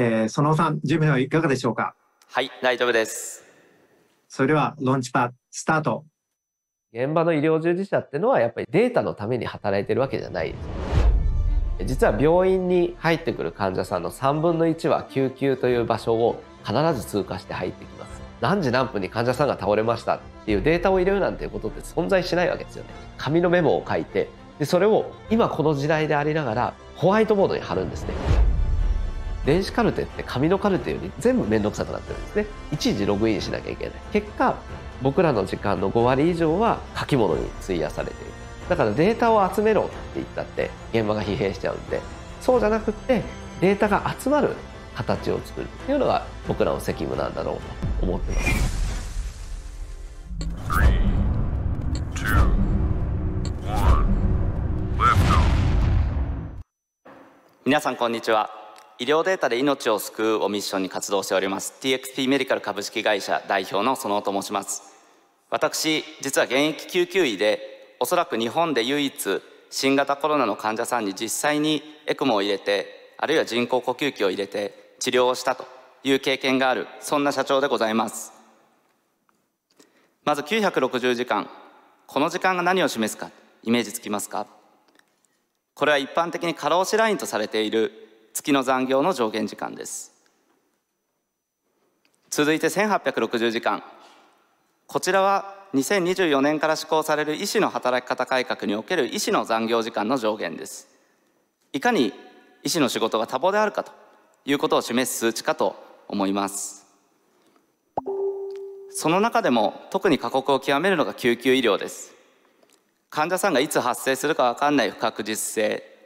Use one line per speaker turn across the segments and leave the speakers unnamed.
えー、そのさん準備はいかがでしょうかはい大丈夫ですそれでは
ロンチパスタート現場の医療従事者ってのはやっぱりデータのために働いてるわけじゃない実は病院に入ってくる患者さんの3分の1は救急という場所を必ず通過して入ってきます何時何分に患者さんが倒れましたっていうデータを入れるなんていうことって存在しないわけですよね紙のメモを書いてでそれを今この時代でありながらホワイトボードに貼るんですね電子カルテって紙のカルテより全部面倒くさくなってるんですね一時ログインしなきゃいけない結果僕らの時間の5割以上は書き物に費やされているだからデータを集めろって言ったって現場が疲弊しちゃうんでそうじゃなくってデータが集まる形を作るっていうのが僕らの責務なんだろうと思ってます。
皆さんこんにちは医療データで命を救うをミッションに活動しております TXP メディカル株式会社代表の園尾と申します私実は現役救急医でおそらく日本で唯一新型コロナの患者さんに実際にエクモを入れてあるいは人工呼吸器を入れて治療をしたという経験があるそんな社長でございますまず960時間この時間が何を示すかイメージつきますかこれは一般的に過労死ラインとされている月の残業の上限時間です続いて1860時間こちらは2024年から施行される医師の働き方改革における医師の残業時間の上限ですいかに医師の仕事が多忙であるかということを示す数値かと思いますその中でも特に過酷を極めるのが救急医療です患者さんがいつ発生するかわかんない不確実性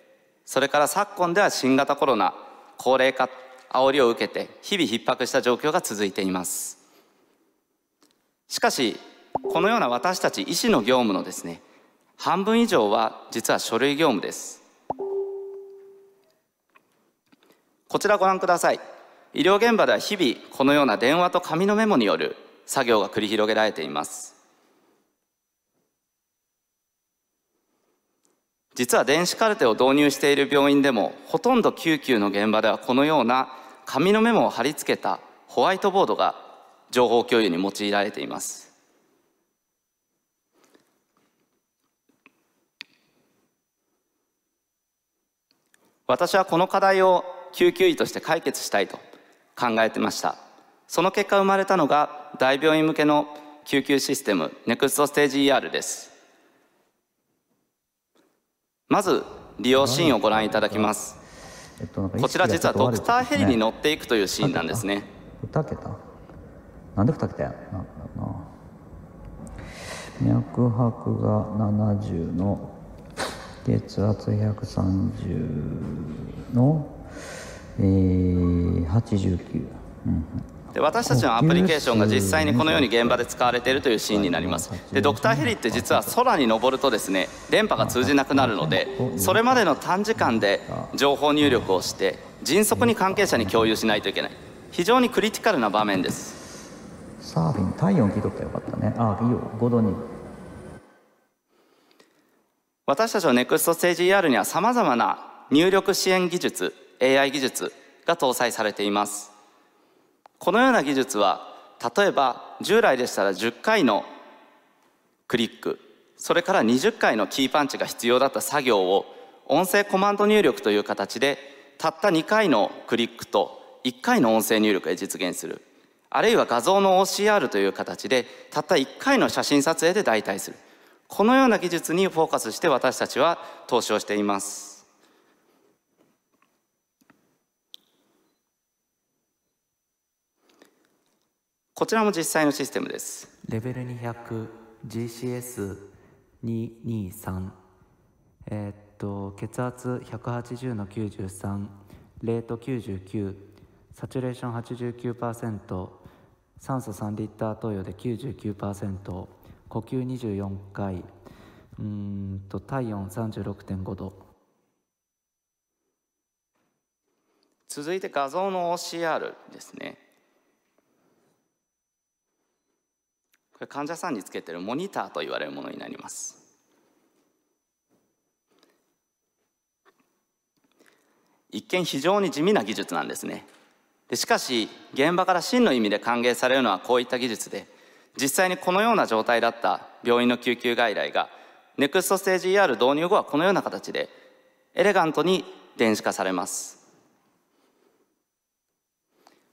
それから昨今では新型コロナ高齢化煽りを受けて日々逼迫した状況が続いていますしかしこのような私たち医師の業務のですね半分以上は実は書類業務ですこちらご覧ください医療現場では日々このような電話と紙のメモによる作業が繰り広げられています実は電子カルテを導入している病院でもほとんど救急の現場ではこのような紙のメモを貼り付けたホワイトボードが情報共有に用いられています私はこの課題を救急医として解決したいと考えてましたその結果生まれたのが大病院向けの救急システムネクストステージ ER ですまず利用シーンをご覧いただきます、えっとね、こちら実はドクターヘリに乗っていくというシーンなんですね
二桁なんで二桁やな脈拍が七十の血圧百三十の、えー、89、うんうん、で私
たちのアプリケーションが実際にこのように現場で使われているというシーンになりますでドクターヘリって実は空に登るとですね電波が通じなくなるのでそれまでの短時間で情報入力をして迅速に関係者に共有しないといけない非常にクリティカルな場面です
サーフィン体温聞いとったらよかったねああいいよ5度に
私たちの NEXT ステージ ER にはさまざまな入力支援技術 AI 技術が搭載されていますこのような技術は例えば従来でしたら10回のクリックそれから20回のキーパンチが必要だった作業を音声コマンド入力という形でたった2回のクリックと1回の音声入力で実現するあるいは画像の OCR という形でたった1回の写真撮影で代替するこのような技術にフォーカスして私たちは投資をしています。こちらも実際のシステムです
レベル 200GCS223 えー、っと血圧180の93レート99サチュレーション89%酸素3リッター投与で
99%
呼吸24回うんと体温36.5度
続いて画像の OCR ですね患者さんにつけてるモニターと言われるものになります。一見非常に地味な技術なんですねでしかし現場から真の意味で歓迎されるのはこういった技術で実際にこのような状態だった病院の救急外来がネクストステージ ER 導入後はこのような形でエレガントに電子化されます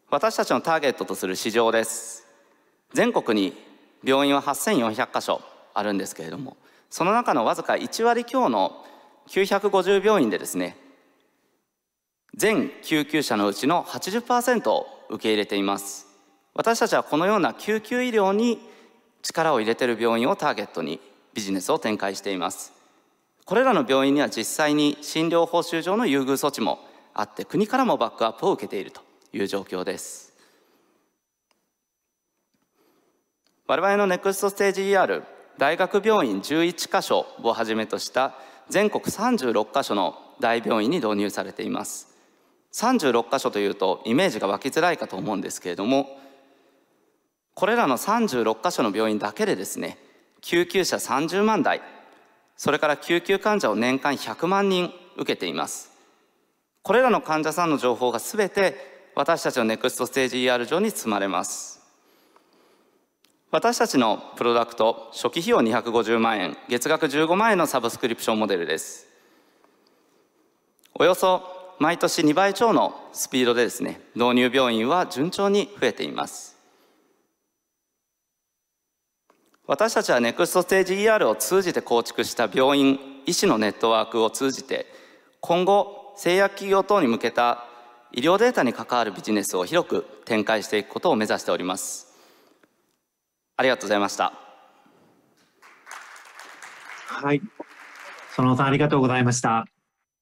私たちのターゲットとする市場です全国に病院は8400か所あるんですけれどもその中のわずか1割強の950病院でですね全救急車のうちの80%を受け入れています私たちはこのような救急医療に力を入れている病院をターゲットにビジネスを展開していますこれらの病院には実際に診療報酬上の優遇措置もあって国からもバックアップを受けているという状況です我々のネクストステージ ER 大学病院11カ所をはじめとした全国36カ所の大病院に導入されています36カ所というとイメージが湧きづらいかと思うんですけれどもこれらの36カ所の病院だけでですね救急車30万台それから救急患者を年間100万人受けていますこれらの患者さんの情報が全て私たちのネクストステージ ER 上に積まれます私たちのプロダクト初期費用250万円月額15万円のサブスクリプションモデルですおよそ毎年2倍超のスピードでですね導入病院は順調に増えています私たちはネクストステージ ER を通じて構築した病院医師のネットワークを通じて今後製薬企業等に向けた医療データに関わるビジネスを広く展開していくことを目指しておりますありがとうございました。はい。そのさんありがとうございました。